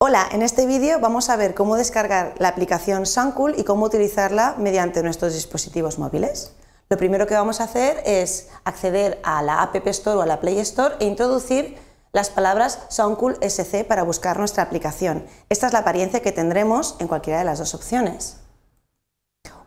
Hola, en este vídeo vamos a ver cómo descargar la aplicación Soundcool y cómo utilizarla mediante nuestros dispositivos móviles. Lo primero que vamos a hacer es acceder a la App Store o a la Play Store e introducir las palabras Soundcool SC para buscar nuestra aplicación. Esta es la apariencia que tendremos en cualquiera de las dos opciones.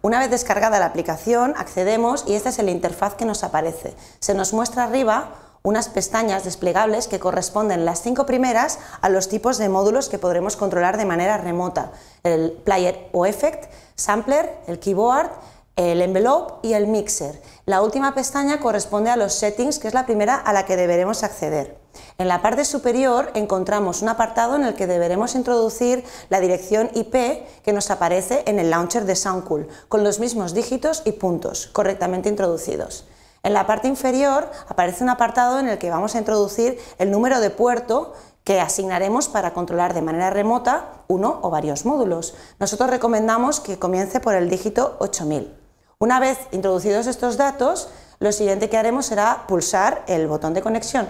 Una vez descargada la aplicación, accedemos y esta es la interfaz que nos aparece. Se nos muestra arriba unas pestañas desplegables que corresponden las cinco primeras a los tipos de módulos que podremos controlar de manera remota, el player o effect, sampler, el keyboard, el envelope y el mixer. La última pestaña corresponde a los settings, que es la primera a la que deberemos acceder. En la parte superior encontramos un apartado en el que deberemos introducir la dirección IP que nos aparece en el launcher de SoundCool, con los mismos dígitos y puntos correctamente introducidos. En la parte inferior aparece un apartado en el que vamos a introducir el número de puerto que asignaremos para controlar de manera remota uno o varios módulos. Nosotros recomendamos que comience por el dígito 8000. Una vez introducidos estos datos, lo siguiente que haremos será pulsar el botón de conexión.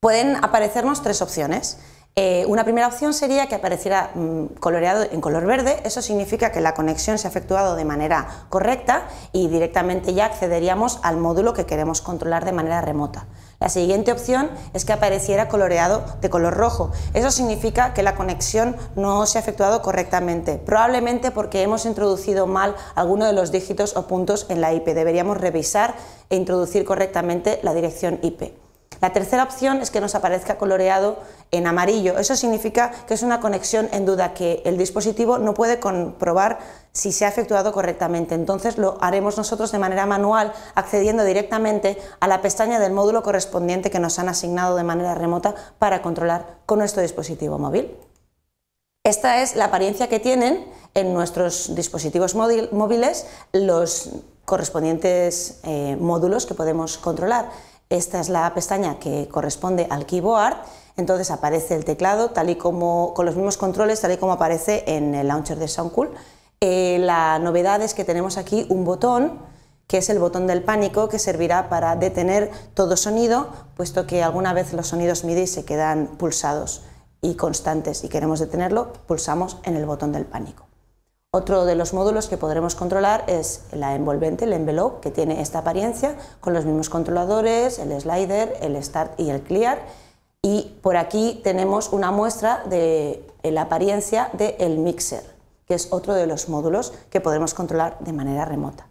Pueden aparecernos tres opciones. Eh, una primera opción sería que apareciera mm, coloreado en color verde, eso significa que la conexión se ha efectuado de manera correcta y directamente ya accederíamos al módulo que queremos controlar de manera remota. La siguiente opción es que apareciera coloreado de color rojo. Eso significa que la conexión no se ha efectuado correctamente, probablemente porque hemos introducido mal alguno de los dígitos o puntos en la IP. Deberíamos revisar e introducir correctamente la dirección IP. La tercera opción es que nos aparezca coloreado en amarillo. Eso significa que es una conexión en duda, que el dispositivo no puede comprobar si se ha efectuado correctamente. Entonces lo haremos nosotros de manera manual, accediendo directamente a la pestaña del módulo correspondiente que nos han asignado de manera remota para controlar con nuestro dispositivo móvil. Esta es la apariencia que tienen en nuestros dispositivos móviles los correspondientes eh, módulos que podemos controlar. Esta es la pestaña que corresponde al keyboard, entonces aparece el teclado tal y como con los mismos controles tal y como aparece en el launcher de Soundcool. Eh, la novedad es que tenemos aquí un botón que es el botón del pánico que servirá para detener todo sonido, puesto que alguna vez los sonidos MIDI se quedan pulsados y constantes y queremos detenerlo, pulsamos en el botón del pánico. Otro de los módulos que podremos controlar es la envolvente, el envelope, que tiene esta apariencia con los mismos controladores, el slider, el start y el clear. Y por aquí tenemos una muestra de la apariencia del el mixer, que es otro de los módulos que podremos controlar de manera remota.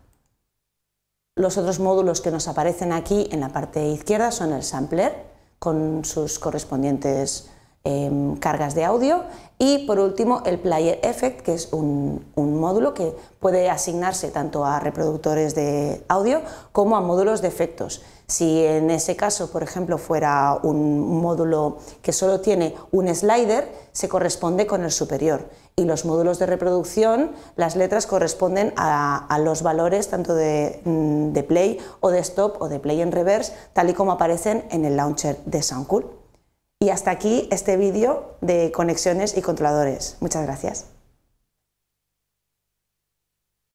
Los otros módulos que nos aparecen aquí en la parte izquierda son el sampler, con sus correspondientes Em, cargas de audio y por último el Player Effect, que es un, módulo que puede asignarse tanto a reproductores de audio como a módulos de efectos. Si en ese caso, por ejemplo, fuera un módulo que solo tiene un slider, se corresponde con el superior. Y los módulos de reproducción, las letras corresponden a, los valores tanto de, mm, de, play o de stop o de play en reverse, tal y como aparecen en el launcher de Soundcool. Y hasta aquí este vídeo de conexiones y controladores. Muchas gracias.